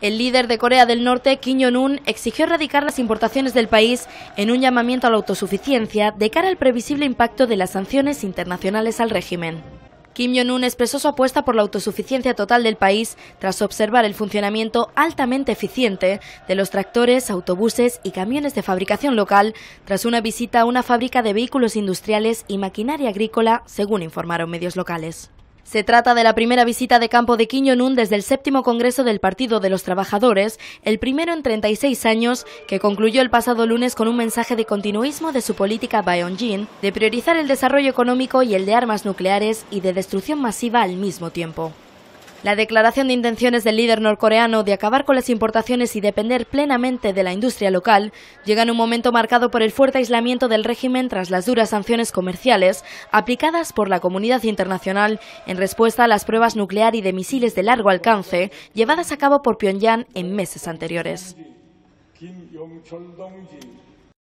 El líder de Corea del Norte, Kim Jong-un, exigió erradicar las importaciones del país en un llamamiento a la autosuficiencia de cara al previsible impacto de las sanciones internacionales al régimen. Kim Jong-un expresó su apuesta por la autosuficiencia total del país tras observar el funcionamiento altamente eficiente de los tractores, autobuses y camiones de fabricación local tras una visita a una fábrica de vehículos industriales y maquinaria agrícola, según informaron medios locales. Se trata de la primera visita de campo de Jong-un desde el séptimo Congreso del Partido de los Trabajadores, el primero en 36 años, que concluyó el pasado lunes con un mensaje de continuismo de su política Bayonjin, de priorizar el desarrollo económico y el de armas nucleares y de destrucción masiva al mismo tiempo. La declaración de intenciones del líder norcoreano de acabar con las importaciones y depender plenamente de la industria local llega en un momento marcado por el fuerte aislamiento del régimen tras las duras sanciones comerciales aplicadas por la comunidad internacional en respuesta a las pruebas nuclear y de misiles de largo alcance llevadas a cabo por Pyongyang en meses anteriores.